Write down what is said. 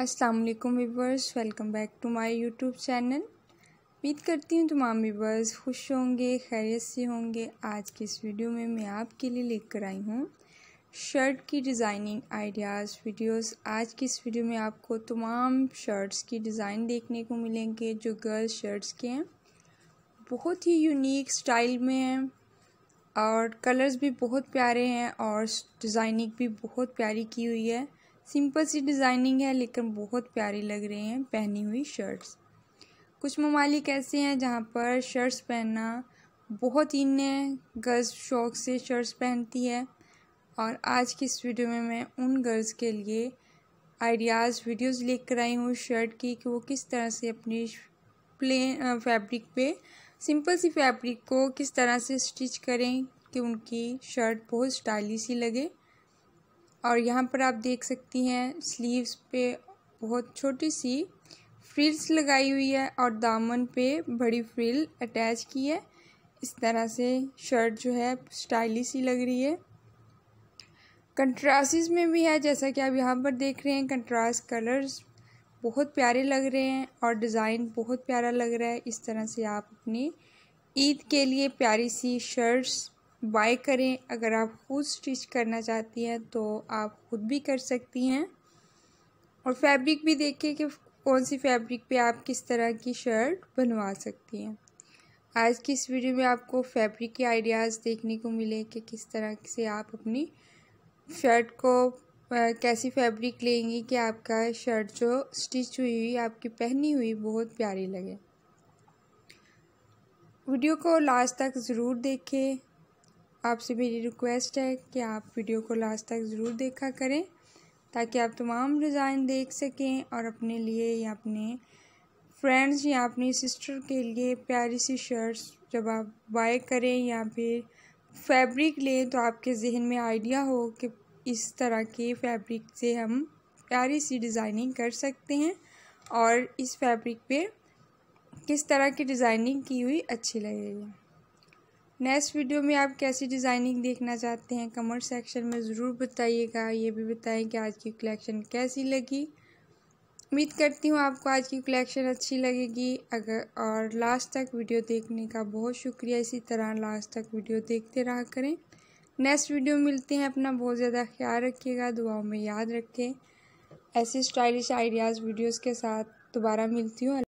वालेकुम viewers welcome back to my YouTube channel उम्मीद करती हूँ तमाम वीवर्स खुश होंगे खैरियत से होंगे आज के इस वीडियो में मैं आपके लिए लेकर आई हूँ शर्ट की डिज़ाइनिंग आइडियाज़ वीडियोस आज की इस वीडियो में आपको तमाम शर्ट्स की डिज़ाइन देखने को मिलेंगे जो गर्ल्स शर्ट्स के हैं बहुत ही यूनिक स्टाइल में हैं और कलर्स भी बहुत प्यारे हैं और डिज़ाइनिंग भी बहुत प्यारी की हुई है सिंपल सी डिज़ाइनिंग है लेकिन बहुत प्यारी लग रही हैं पहनी हुई शर्ट्स कुछ ममालिक ऐसे हैं जहाँ पर शर्ट्स पहनना बहुत ही गर्ल्स शौक से शर्ट्स पहनती है और आज की इस वीडियो में मैं उन गर्ल्स के लिए आइडियाज़ वीडियोस लेकर आई हूँ शर्ट की कि वो किस तरह से अपनी प्लेन फैब्रिक पे सिंपल सी फैब्रिक को किस तरह से स्टिच करें कि उनकी शर्ट बहुत स्टाइलिश ही लगे और यहाँ पर आप देख सकती हैं स्लीव्स पे बहुत छोटी सी फ्रिल्स लगाई हुई है और दामन पे बड़ी फ्रिल अटैच की है इस तरह से शर्ट जो है स्टाइलिश ही लग रही है कंट्रास्ट में भी है जैसा कि आप यहाँ पर देख रहे हैं कंट्रास्ट कलर्स बहुत प्यारे लग रहे हैं और डिज़ाइन बहुत प्यारा लग रहा है इस तरह से आप अपनी ईद के लिए प्यारी सी शर्ट्स बाय करें अगर आप खुद स्टिच करना चाहती हैं तो आप खुद भी कर सकती हैं और फैब्रिक भी देखें कि कौन सी फैब्रिक पे आप किस तरह की शर्ट बनवा सकती हैं आज की इस वीडियो में आपको फैब्रिक के आइडियाज़ देखने को मिले कि किस तरह से आप अपनी शर्ट को कैसी फैब्रिक लेंगी कि आपका शर्ट जो स्टिच हुई हुई आपकी पहनी हुई बहुत प्यारी लगे वीडियो को लास्ट तक ज़रूर देखें आपसे मेरी रिक्वेस्ट है कि आप वीडियो को लास्ट तक ज़रूर देखा करें ताकि आप तमाम डिज़ाइन देख सकें और अपने लिए या अपने फ्रेंड्स या अपनी सिस्टर के लिए प्यारी सी शर्ट्स जब आप बाय करें या फिर फैब्रिक लें तो आपके जहन में आइडिया हो कि इस तरह के फैब्रिक से हम प्यारी सी डिज़ाइनिंग कर सकते हैं और इस फैब्रिक पे किस तरह की डिज़ाइनिंग की हुई अच्छी लगेगी नेक्स्ट वीडियो में आप कैसी डिज़ाइनिंग देखना चाहते हैं कमेंट सेक्शन में ज़रूर बताइएगा ये भी बताएं कि आज की कलेक्शन कैसी लगी उम्मीद करती हूँ आपको आज की कलेक्शन अच्छी लगेगी अगर और लास्ट तक वीडियो देखने का बहुत शुक्रिया इसी तरह लास्ट तक वीडियो देखते रहा करें नेक्स्ट वीडियो मिलते हैं अपना बहुत ज़्यादा ख्याल रखिएगा दुआओं में याद रखें ऐसे स्टाइलिश आइडियाज़ वीडियोज़ के साथ दोबारा मिलती हूँ